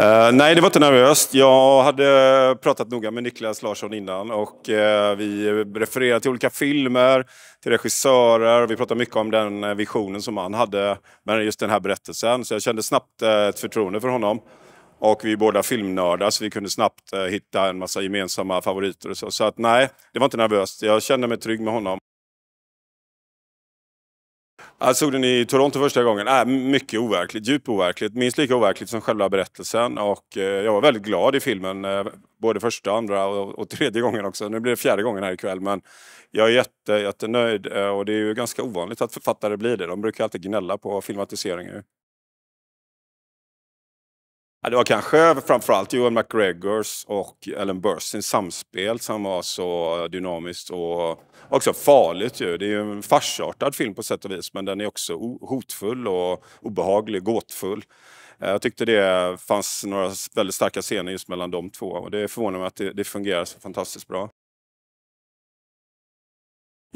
Uh, nej, det var inte nervöst. Jag hade pratat noga med Niklas Larsson innan och uh, vi refererade till olika filmer, till regissörer. Vi pratade mycket om den eh, visionen som han hade med just den här berättelsen. Så jag kände snabbt uh, ett förtroende för honom. Och vi är båda filmnördar så vi kunde snabbt hitta en massa gemensamma favoriter. Och så. så att nej, det var inte nervöst. Jag kände mig trygg med honom. Jag såg den i Toronto första gången. Äh, mycket overkligt, djupt overkligt. Minst lika overkligt som själva berättelsen. Och, eh, jag var väldigt glad i filmen, eh, både första, andra och, och tredje gången också. Nu blir det fjärde gången här ikväll, men jag är jätte, jättenöjd. Eh, och det är ju ganska ovanligt att författare blir det. De brukar alltid gnälla på filmatiseringar. Ja, det var kanske framförallt Joel McGregors och Ellen Burstins samspel som var så dynamiskt och också farligt. Ju. Det är ju en farsartad film på sätt och vis men den är också hotfull och obehaglig, gåtfull. Eh, jag tyckte det fanns några väldigt starka scener just mellan de två och det förvånar mig att det, det fungerar så fantastiskt bra.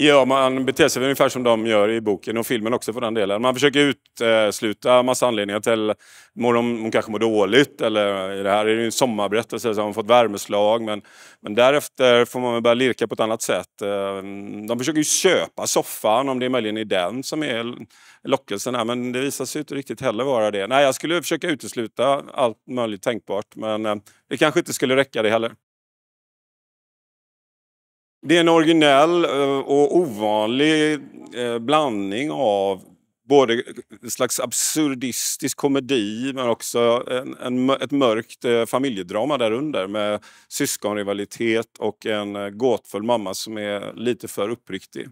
Ja, man beter sig ungefär som de gör i boken och filmen också för den delen. Man försöker utesluta massa anledningar till mår de, hon kanske mår dåligt eller i det här är det en sommarberättelse så har hon fått värmeslag men, men därefter får man väl börja lirka på ett annat sätt. Eh, de försöker ju köpa soffan om det är möjligen är den som är lockelsen här men det visar sig inte riktigt heller vara det. Nej, jag skulle försöka utesluta allt möjligt tänkbart men eh, det kanske inte skulle räcka det heller. Det är en originell eh, och ovanlig eh, blandning av både en slags absurdistisk komedi men också en, en, ett mörkt eh, familjedrama därunder med syskonrivalitet och en gåtfull mamma som är lite för uppriktig.